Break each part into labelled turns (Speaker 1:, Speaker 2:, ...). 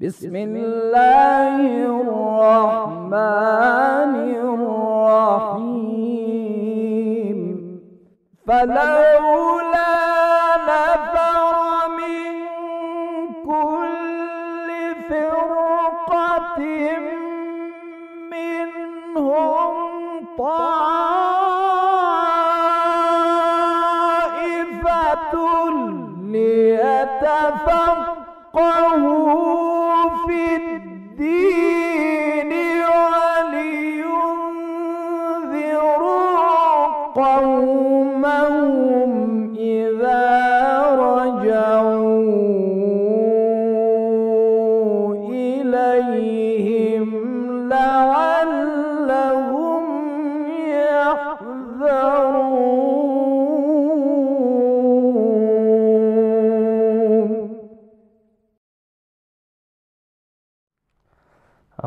Speaker 1: بسم الله الرحمن الرحيم فلولا نفر من كل فرقة منهم طائفة ليتفقهوا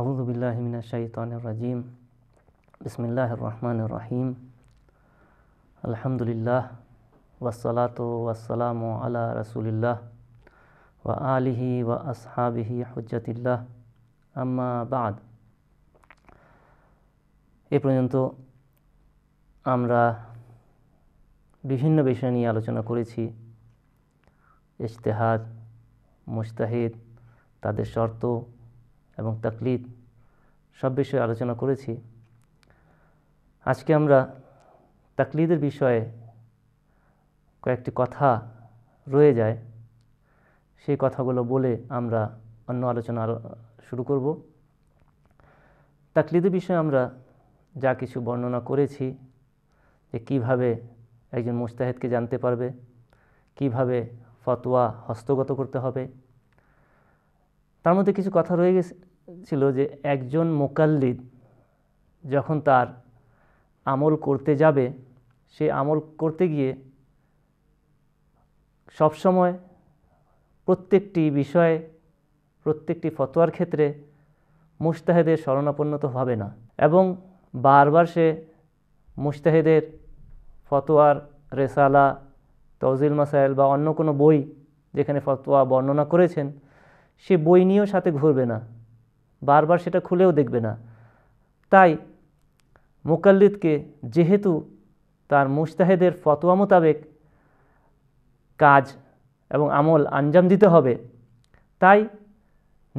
Speaker 1: أعوذ بالله من الشيطان الرجيم بسم الله الرحمن الرحيم الحمد لله والصلاة والسلام على رسول الله وآله وأصحابه حجة الله أما بعد এ পর্যন্ত আমরা বিভিন্ন বিষয় নিয়ে আলোচনা করেছি ইশতেহাদ মুস্তাহিদ তাদের শর্ত এবং তাকলিদ সব বিষয়ে আলোচনা করেছি আজকে আমরা তাকলিদের বিষয়ে কয়েকটি কথা রয়ে যায় সেই কথাগুলো বলে আমরা অন্য আলোচনা শুরু করব তাকলিদের বিষয়ে আমরা যা কিছু বর্ণনা করেছি যে কীভাবে একজন মুস্তাহেদকে জানতে পারবে কিভাবে ফতোয়া হস্তগত করতে হবে তার মধ্যে কিছু কথা রয়ে গেছিল যে একজন মোকাল্লিদ যখন তার আমল করতে যাবে সে আমল করতে গিয়ে সবসময় প্রত্যেকটি বিষয়ে প্রত্যেকটি ফতোয়ার ক্ষেত্রে মুস্তাহেদের শরণাপন্নত হবে না এবং বারবার সে মুস্তাহেদের ফতোয়ার রেসালা তজিল মাসাইল বা অন্য কোনো বই যেখানে ফতোয়া বর্ণনা করেছেন সে বই নিয়েও সাথে ঘুরবে না বারবার সেটা খুলেও দেখবে না তাই মোকাল্লিদকে যেহেতু তার মুস্তাহেদের ফতোয়া মোতাবেক কাজ এবং আমল আঞ্জাম দিতে হবে তাই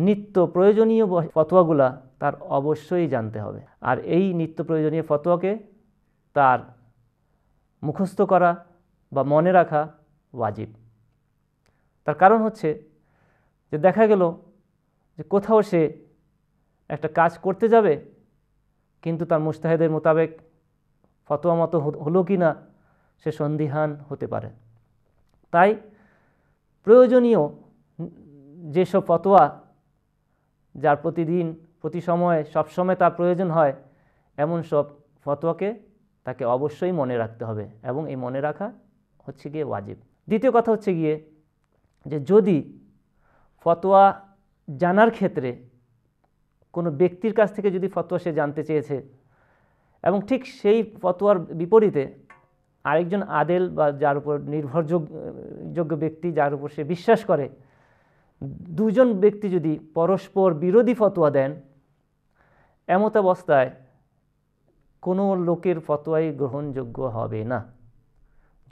Speaker 1: নিত্য প্রয়োজনীয় ফতোয়াগুলা তার অবশ্যই জানতে হবে আর এই নিত্য প্রয়োজনীয় ফতোয়াকে তার মুখস্থ করা বা মনে রাখা ওয়াজিব তার কারণ হচ্ছে যে দেখা গেল যে কোথাও সে একটা কাজ করতে যাবে কিন্তু তার মুস্তাহেদের মোতাবেক ফতোয়া মতো হলো কি না সে সন্দিহান হতে পারে তাই প্রয়োজনীয় যেসব ফতোয়া যার প্রতিদিন প্রতি সময়ে সবসময় তার প্রয়োজন হয় এমন সব ফতোয়াকে তাকে অবশ্যই মনে রাখতে হবে এবং এই মনে রাখা হচ্ছে গিয়ে ওয়াজিব দ্বিতীয় কথা হচ্ছে গিয়ে যে যদি ফতোয়া জানার ক্ষেত্রে কোনো ব্যক্তির কাছ থেকে যদি ফতোয়া সে জানতে চেয়েছে এবং ঠিক সেই ফতোয়ার বিপরীতে আরেকজন আদেল বা যার উপর নির্ভরযোগ্য ব্যক্তি যার উপর সে বিশ্বাস করে দুজন ব্যক্তি যদি পরস্পর বিরোধী ফতোয়া দেন এমত অবস্থায় কোনো লোকের ফতোয়াই গ্রহণযোগ্য হবে না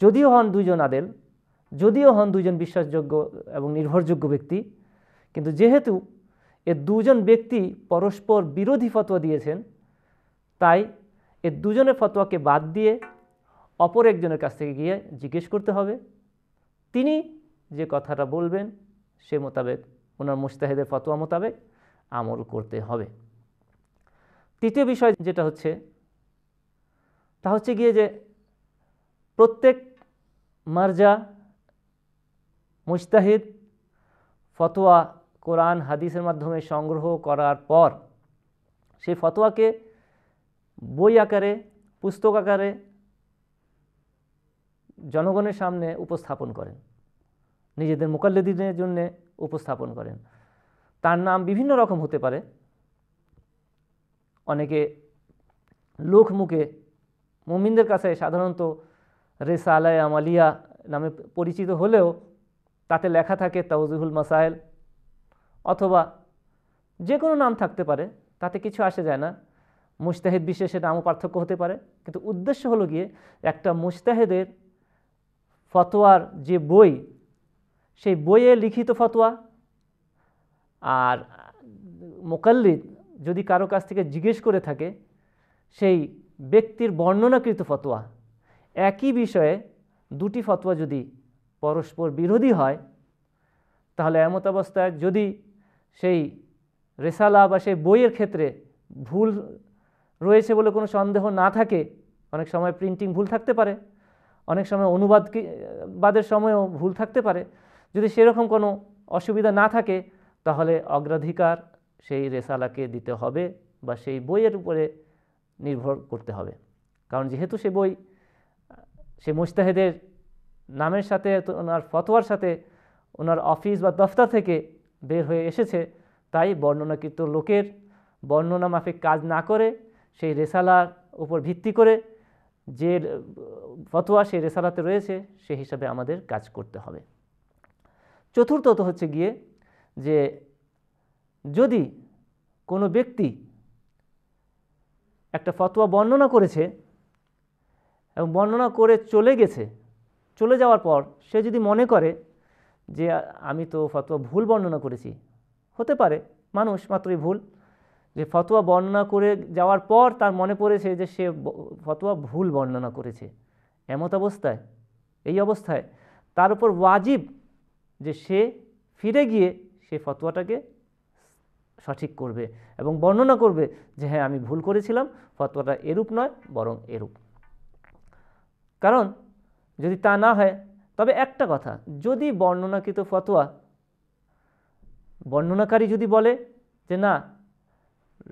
Speaker 1: যদিও হন দুজন আদেল যদিও হন দুজন বিশ্বাসযোগ্য এবং নির্ভরযোগ্য ব্যক্তি কিন্তু যেহেতু এ দুজন ব্যক্তি পরস্পর বিরোধী ফতোয়া দিয়েছেন তাই এ দুজনের ফতোয়াকে বাদ দিয়ে অপর একজনের কাছ থেকে গিয়ে জিজ্ঞেস করতে হবে তিনি যে কথাটা বলবেন সে মোতাবেক ওনার মুস্তাহেদের ফতোয়া মোতাবেক আমল করতে হবে তৃতীয় বিষয় যেটা হচ্ছে তা হচ্ছে গিয়ে যে প্রত্যেক মার্জা মুস্তাহিদ ফতোয়া কোরআন হাদিসের মাধ্যমে সংগ্রহ করার পর সেই ফতোয়াকে বই আকারে পুস্তক আকারে জনগণের সামনে উপস্থাপন করেন নিজেদের মোকাল্লিদিনের জন্য উপস্থাপন করেন তার নাম বিভিন্ন রকম হতে পারে অনেকে লোক মুখে মুমিনদের কাছে সাধারণত রেসা আলায় আমালিয়া নামে পরিচিত হলেও তাতে লেখা থাকে তাওজিহুল মাসাইল অথবা যে কোনো নাম থাকতে পারে তাতে কিছু আসে যায় না মুস্তাহিদ বিশেষে নামও পার্থক্য হতে পারে কিন্তু উদ্দেশ্য হলো গিয়ে একটা মুস্তাহেদের ফতোয়ার যে বই সেই বইয়ে লিখিত ফতোয়া আর মোকাল্লিদ যদি কারো কাছ থেকে জিজ্ঞেস করে থাকে সেই ব্যক্তির বর্ণনাকৃত ফতোয়া একই বিষয়ে দুটি ফতোয়া যদি পরস্পর বিরোধী হয় তাহলে এমত অবস্থায় যদি সেই রেসালা বা সেই বইয়ের ক্ষেত্রে ভুল রয়েছে বলে কোনো সন্দেহ না থাকে অনেক সময় প্রিন্টিং ভুল থাকতে পারে অনেক সময় অনুবাদ বাদের সময়ও ভুল থাকতে পারে যদি সেরকম কোনো অসুবিধা না থাকে তাহলে অগ্রাধিকার সেই রেসালাকে দিতে হবে বা সেই বইয়ের উপরে নির্ভর করতে হবে কারণ যেহেতু সে বই সে মুস্তাহেদের নামের সাথে ওনার ফতোয়ার সাথে ওনার অফিস বা দফতর থেকে বের হয়ে এসেছে তাই বর্ণনাকৃত লোকের বর্ণনা মাফিক কাজ না করে সেই রেসালার উপর ভিত্তি করে যে ফতোয়া সেই রেসালাতে রয়েছে সে হিসাবে আমাদের কাজ করতে হবে চতুর্থত হচ্ছে গিয়ে যে যদি কোনো ব্যক্তি একটা ফতোয়া বর্ণনা করেছে এবং বর্ণনা করে চলে গেছে চলে যাওয়ার পর সে যদি মনে করে যে আমি তো ফতোয়া ভুল বর্ণনা করেছি হতে পারে মানুষ মাত্রই ভুল যে ফতোয়া বর্ণনা করে যাওয়ার পর তার মনে পড়েছে যে সে ফতোয়া ভুল বর্ণনা করেছে এমত অবস্থায় এই অবস্থায় তার উপর ওয়াজিব যে সে ফিরে গিয়ে সে ফতোয়াটাকে সঠিক করবে এবং বর্ণনা করবে যে হ্যাঁ আমি ভুল করেছিলাম ফতোয়াটা এরূপ নয় বরং এরূপ কারণ যদি তা না হয় তবে একটা কথা যদি বর্ণনাকৃত ফতোয়া বর্ণনাকারী যদি বলে যে না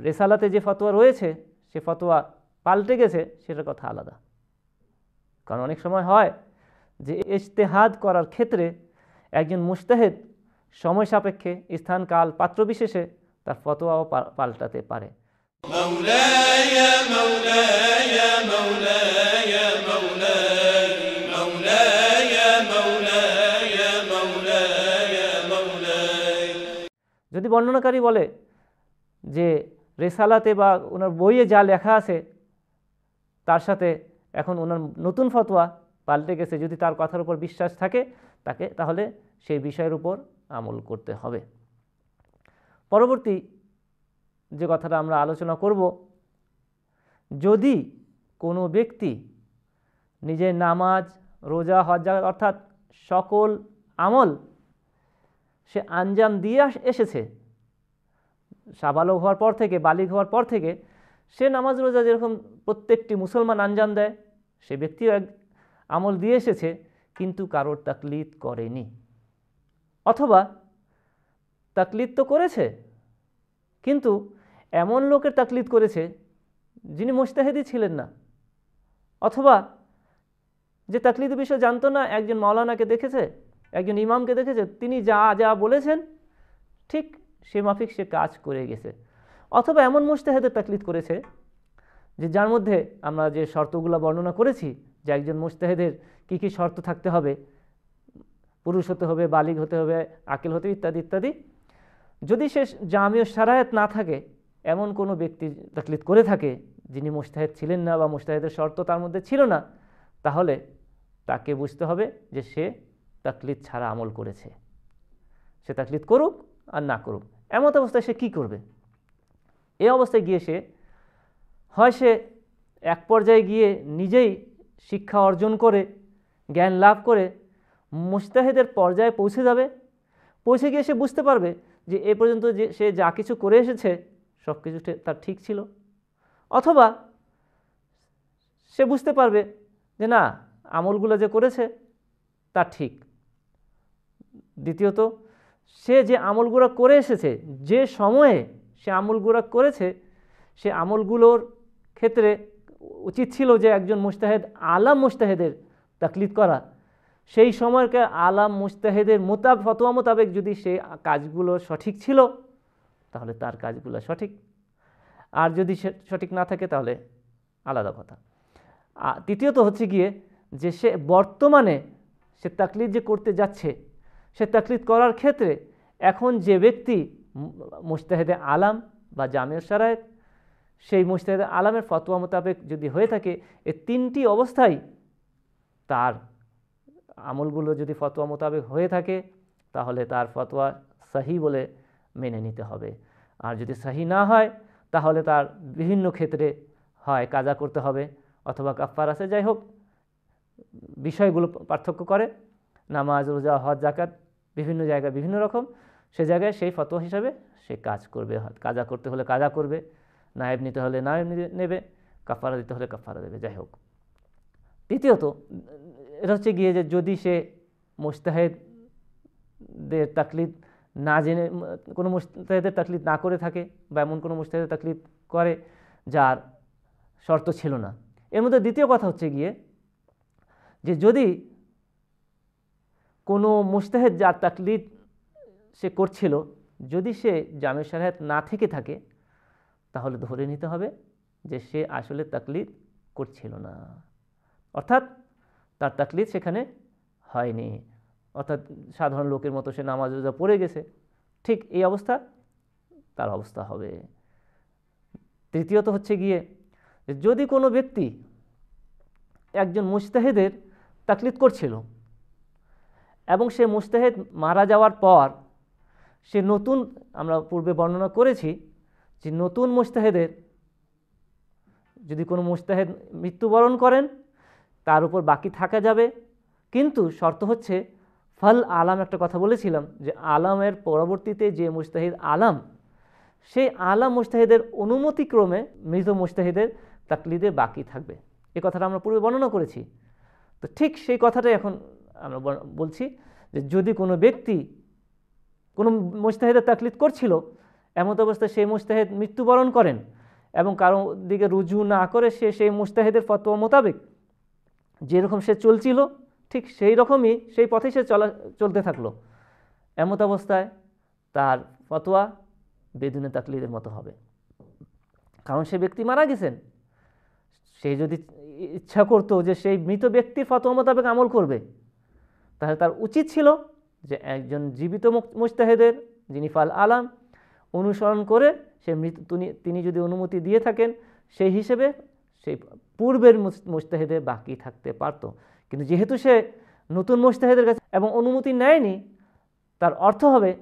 Speaker 1: রেসালাতে যে ফতোয়া রয়েছে সে ফতোয়া পাল্টে গেছে সেটার কথা আলাদা কারণ অনেক সময় হয় যে ইজতেহাদ করার ক্ষেত্রে একজন মুস্তাহেদ সময় সাপেক্ষে স্থান কাল পাত্র বিশেষে তার ফতোয়াও পাল্টাতে পারে মৌলায়া মৌলায়া মৌলায়া যদি বর্ণনাকারী বলে যে রেসালাতে বা ওনার বইয়ে যা লেখা আছে তার সাথে এখন ওনার নতুন ফতোয়া পাল্টে গেছে যদি তার কথার উপর বিশ্বাস থাকে তাকে তাহলে সেই বিষয়ের উপর আমল করতে হবে পরবর্তী যে কথাটা আমরা আলোচনা করব যদি কোনো ব্যক্তি নিজের নামাজ রোজা হজ্জা অর্থাৎ সকল আমল সে আঞ্জাম দিয়ে এসেছে সাবালক হওয়ার পর থেকে বালিক হওয়ার পর থেকে সে নামাজ রোজা যেরকম প্রত্যেকটি মুসলমান আঞ্জাম দেয় সে ব্যক্তিও এক আমল দিয়ে এসেছে কিন্তু কারোর তাকলিদ করেনি অথবা তাকলিদ তো করেছে কিন্তু এমন লোকের তাকলিদ করেছে যিনি মোস্তাহেদি ছিলেন না অথবা যে তাকলিদ বিষয়ে জানতো না একজন মাওলানাকে দেখেছে একজন ইমামকে দেখেছে তিনি যা যা বলেছেন ঠিক সে মাফিক সে কাজ করে গেছে অথবা এমন মুস্তাহেদের তাকলিদ করেছে যে যার মধ্যে আমরা যে শর্তগুলো বর্ণনা করেছি যে একজন মুস্তাহেদের কি কি শর্ত থাকতে হবে পুরুষ হতে হবে বালিগ হতে হবে আকিল হতে ইত্যাদি ইত্যাদি যদি সে জামিও সারায়াত না থাকে এমন কোনো ব্যক্তি তাকলিদ করে থাকে যিনি মুস্তাহেদ ছিলেন না বা মুস্তাহেদের শর্ত তার মধ্যে ছিল না তাহলে তাকে বুঝতে হবে যে সে তাকলিদ ছাড়া আমল করেছে সে তাকলিদ করুক আর না করুক এমত অবস্থায় সে কি করবে এ অবস্থায় গিয়ে সে হয় সে এক পর্যায়ে গিয়ে নিজেই শিক্ষা অর্জন করে জ্ঞান লাভ করে মুস্তাহেদের পর্যায়ে পৌঁছে যাবে পৌঁছে গিয়ে সে বুঝতে পারবে যে এ পর্যন্ত যে সে যা কিছু করে এসেছে সব কিছু তার ঠিক ছিল অথবা সে বুঝতে পারবে যে না আমলগুলো যে করেছে তা ঠিক দ্বিতীয়ত সে যে আমলগুলো করে এসেছে যে সময়ে সে আমলগুলা করেছে সে আমলগুলোর ক্ষেত্রে উচিত ছিল যে একজন মুস্তাহেদ আলাম মুস্তাহেদের তাকলিদ করা সেই সময়কে আলাম মুস্তাহেদের মোতাব ফতোয়া মোতাবেক যদি সে কাজগুলো সঠিক ছিল তাহলে তার কাজগুলো সঠিক আর যদি সে সঠিক না থাকে তাহলে আলাদা কথা তৃতীয়ত হচ্ছে গিয়ে যে সে বর্তমানে সে তাকলিদ যে করতে যাচ্ছে সে তাকলিদ করার ক্ষেত্রে এখন যে ব্যক্তি মুস্তাহেদে আলাম বা জামিয়া সারায়ত সেই মুস্তাহেদে আলামের ফতোয়া মোতাবেক যদি হয়ে থাকে এ তিনটি অবস্থায় তার আমলগুলো যদি ফতোয়া মোতাবেক হয়ে থাকে তাহলে তার ফতোয়া সাহি বলে মেনে নিতে হবে আর যদি সাহি না হয় তাহলে তার বিভিন্ন ক্ষেত্রে হয় কাজা করতে হবে অথবা কাফার আছে যাই হোক বিষয়গুলো পার্থক্য করে নামাজ রোজা হজ জাকাত বিভিন্ন জায়গায় বিভিন্ন রকম সে জায়গায় সেই ফতোয়া হিসাবে সে কাজ করবে কাজা করতে হলে কাজা করবে নায়েব নিতে হলে নায়েব নেবে কাফারা দিতে হলে কাফারা দেবে যাই হোক তৃতীয়ত এটা হচ্ছে গিয়ে যে যদি সে মুস্তাহেদের তাকলিদ না জেনে কোনো মুস্তাহেদের তাকলিদ না করে থাকে বা এমন কোনো মুস্তাহেদের তাকলিদ করে যার শর্ত ছিল না এর মধ্যে দ্বিতীয় কথা হচ্ছে গিয়ে যে যদি কোনো মুস্তাহেদ যার তাকলিদ সে করছিল যদি সে জামে সাহেদ না থেকে থাকে তাহলে ধরে নিতে হবে যে সে আসলে তাকলিদ করছিল না অর্থাৎ তার তাকলিদ সেখানে হয়নি অর্থাৎ সাধারণ লোকের মতো সে নামাজ রোজা পড়ে গেছে ঠিক এই অবস্থা তার অবস্থা হবে তৃতীয়ত হচ্ছে গিয়ে যদি কোনো ব্যক্তি একজন মুস্তাহেদের তাকলিদ করছিল এবং সে মুস্তাহেদ মারা যাওয়ার পর সে নতুন আমরা পূর্বে বর্ণনা করেছি যে নতুন মুস্তাহেদের যদি কোনো মুস্তাহেদ মৃত্যুবরণ করেন তার উপর বাকি থাকা যাবে কিন্তু শর্ত হচ্ছে ফল আলাম একটা কথা বলেছিলাম যে আলামের পরবর্তীতে যে মুস্তাহিদ আলাম সেই আলাম মুস্তাহিদের অনুমতিক্রমে মৃত মুস্তাহিদের তাকলিদে বাকি থাকবে এ কথাটা আমরা পূর্বে বর্ণনা করেছি তো ঠিক সেই কথাটাই এখন আমরা বলছি যে যদি কোনো ব্যক্তি কোনো মুস্তাহেদের তাকলিদ করছিল এমত অবস্থায় সেই মুস্তাহেদ মৃত্যুবরণ করেন এবং কারো দিকে রুজু না করে সে সেই মুস্তাহেদের ফতোয়া মোতাবেক যেরকম সে চলছিল ঠিক সেই রকমই সেই পথে সে চলা চলতে থাকলো এমত অবস্থায় তার ফতোয়া বেদুনে তাকলিদের মতো হবে কারণ সে ব্যক্তি মারা গেছেন সে যদি ইচ্ছা করতো যে সেই মৃত ব্যক্তির ফতোয়া মোতাবেক আমল করবে তাহলে তার উচিত ছিল যে একজন জীবিত মুস্তাহেদের যিনি ফাল আলাম অনুসরণ করে সে মৃত্যু তিনি যদি অনুমতি দিয়ে থাকেন সেই হিসেবে সেই পূর্বের মুস্তাহেদে বাকি থাকতে পারত কিন্তু যেহেতু সে নতুন মুস্তাহেদের কাছে এবং অনুমতি নেয়নি তার অর্থ হবে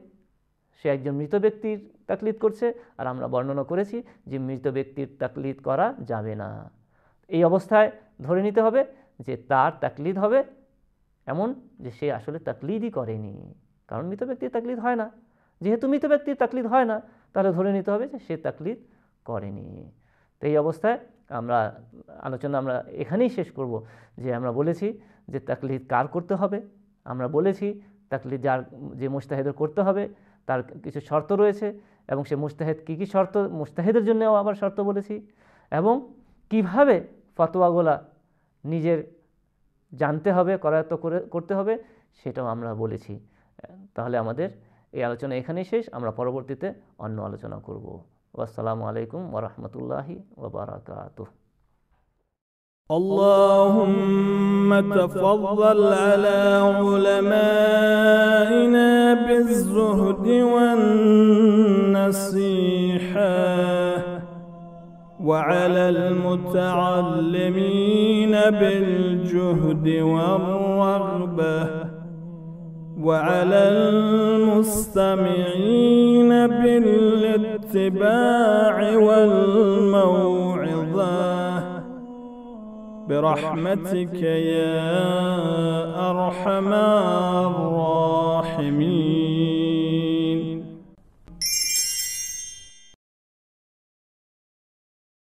Speaker 1: সে একজন মৃত ব্যক্তির তাকলিদ করছে আর আমরা বর্ণনা করেছি যে মৃত ব্যক্তির তাকলিদ করা যাবে না এই অবস্থায় ধরে নিতে হবে যে তার তাকলিদ হবে এমন যে সে আসলে তাকলিদই করেনি কারণ মৃত ব্যক্তির তাকলিদ হয় না যেহেতু মৃত ব্যক্তির তাকলিদ হয় না তাহলে ধরে নিতে হবে যে সে তাকলিদ করেনি তো এই অবস্থায় আমরা আলোচনা আমরা এখানেই শেষ করব যে আমরা বলেছি যে তাকলিদ কার করতে হবে আমরা বলেছি তাকলিদ যার যে মুস্তাহেদের করতে হবে তার কিছু শর্ত রয়েছে এবং সে মুস্তাহেদ কী কী শর্ত মুস্তাহেদের জন্যও আবার শর্ত বলেছি এবং কিভাবে ফতোয়াগোলা নিজের জানতে হবে করায়ত্ত করে করতে হবে সেটাও আমরা বলেছি তাহলে আমাদের এই আলোচনা এখানেই শেষ আমরা পরবর্তীতে অন্য আলোচনা করব আসসালামু আলাইকুম ওরহমতুল্লাহি ওবরাকাতুহ اللهم تفضل على علمائنا بالزهد والنصيحات وعلى المتعلمين بالجهد والرغبة وعلى المستمعين بالاتباع والموعظة برحمتك يا أرحم الراحمين